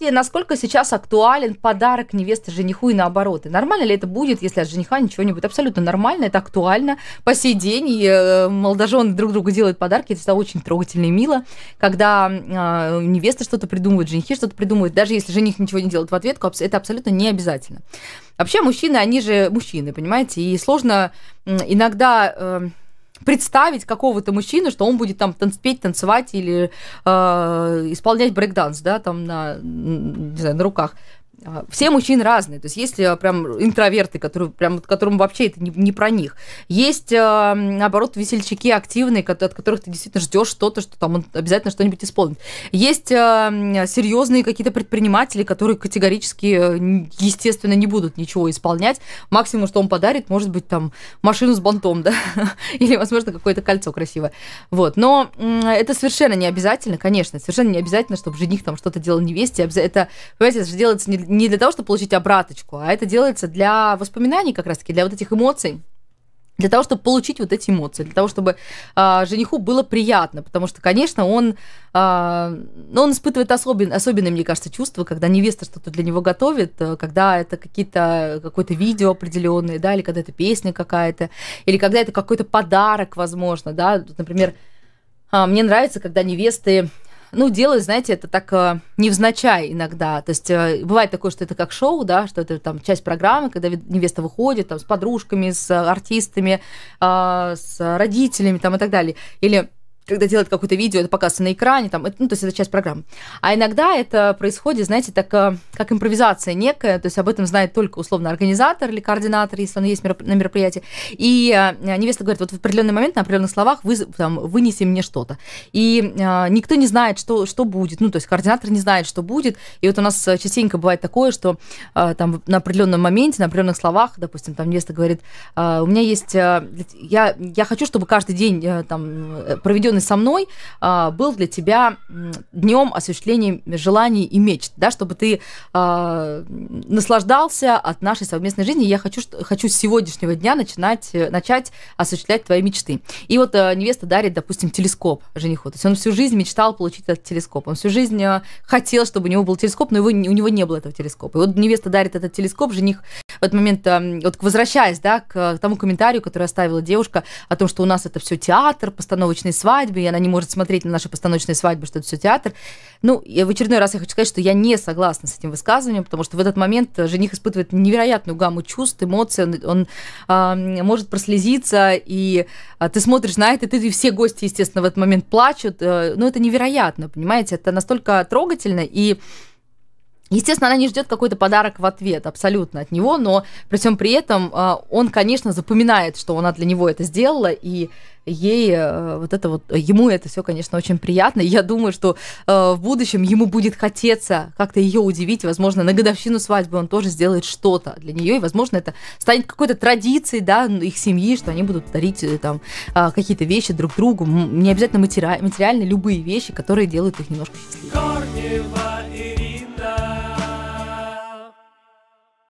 насколько сейчас актуален подарок невесты жениху и наоборот. И нормально ли это будет, если от жениха ничего не будет? Абсолютно нормально, это актуально. По сей день и э, молодожены друг другу делают подарки, это всегда очень трогательно и мило, когда э, невеста что-то придумывает, женихи что-то придумывают, даже если жених ничего не делает в ответку, это абсолютно не обязательно. Вообще мужчины, они же мужчины, понимаете, и сложно иногда... Э, представить какого-то мужчину, что он будет там танц петь, танцевать или э, исполнять брейкданс, да, там на, не знаю, на руках. А, все мужчины разные, то есть есть э, прям интроверты, которые, прям, которым вообще это не, не про них. Есть, э, наоборот, весельчаки активные, от которых ты действительно ждешь что-то, что там он обязательно что-нибудь исполнит. Есть э, серьезные какие-то предприниматели, которые категорически, естественно, не будут ничего исполнять. Максимум, что он подарит, может быть, там машину с бантом, да, или, возможно, какое-то кольцо красивое. Вот, но это совершенно не обязательно, конечно, совершенно не обязательно, чтобы жених там что-то делал невесте. Это, понимаете, это же делается не не для того, чтобы получить обраточку, а это делается для воспоминаний как раз-таки, для вот этих эмоций для того, чтобы получить вот эти эмоции, для того, чтобы э, жениху было приятно, потому что, конечно, он, э, он испытывает особен, особенные, мне кажется, чувства, когда невеста что-то для него готовит, э, когда это какие-то, какое-то видео определенное, да, или когда это песня какая-то, или когда это какой-то подарок, возможно, да, например, э, мне нравится, когда невесты ну, делаю, знаете, это так э, невзначай иногда. То есть э, бывает такое, что это как шоу, да, что это там часть программы, когда невеста выходит там с подружками, с артистами, а, с родителями там и так далее. Или когда делают какое-то видео, это показывается на экране, там, ну, то есть это часть программы. А иногда это происходит, знаете, так, э, как импровизация некая, то есть об этом знает только, условно, организатор или координатор, если он есть на мероприятии. И э, невеста говорит, вот в определенный момент, на определенных словах, вы, там, вынеси мне что-то. И а, никто не знает, что, что будет, ну, то есть координатор не знает, что будет. И вот у нас частенько бывает такое, что а, там на определенном моменте, на определенных словах, допустим, там невеста говорит, а, у меня есть, я, я хочу, чтобы каждый день там проведен откровенный со мной а, был для тебя днем осуществления желаний и мечт, да, чтобы ты а, наслаждался от нашей совместной жизни. Я хочу, хочу с сегодняшнего дня начинать, э, начать осуществлять твои мечты. И вот э, невеста дарит, допустим, телескоп жениху. То есть он всю жизнь мечтал получить этот телескоп. Он всю жизнь э, хотел, чтобы у него был телескоп, но его, у него не было этого телескопа. И вот невеста дарит этот телескоп, жених в этот момент, эм, вот возвращаясь, да, к тому комментарию, который оставила девушка о том, что у нас это все театр, постановочные свадьбы, и она не может смотреть на наши постановочные свадьбы, что это все театр. Ну, я в очередной раз я хочу сказать, что я не согласна с этим высказыванием, потому что в этот момент э, жених испытывает невероятную гамму чувств, эмоций, он, он а, может прослезиться, и а, ты смотришь на это, и, ты, и все гости, естественно, в этот момент плачут. А, ну, это невероятно, понимаете? Это настолько трогательно, и Естественно, она не ждет какой-то подарок в ответ абсолютно от него, но при всем при этом а, он, конечно, запоминает, что она для него это сделала, и ей э, вот это вот, ему это все, конечно, очень приятно. я думаю, что э, в будущем ему будет хотеться как-то ее удивить. Возможно, на годовщину свадьбы он тоже сделает что-то для нее, и, возможно, это станет какой-то традицией, да, ну, их семьи, что они будут дарить э, там а, какие-то вещи друг другу, не обязательно материальные, любые вещи, которые делают их немножко счастливее.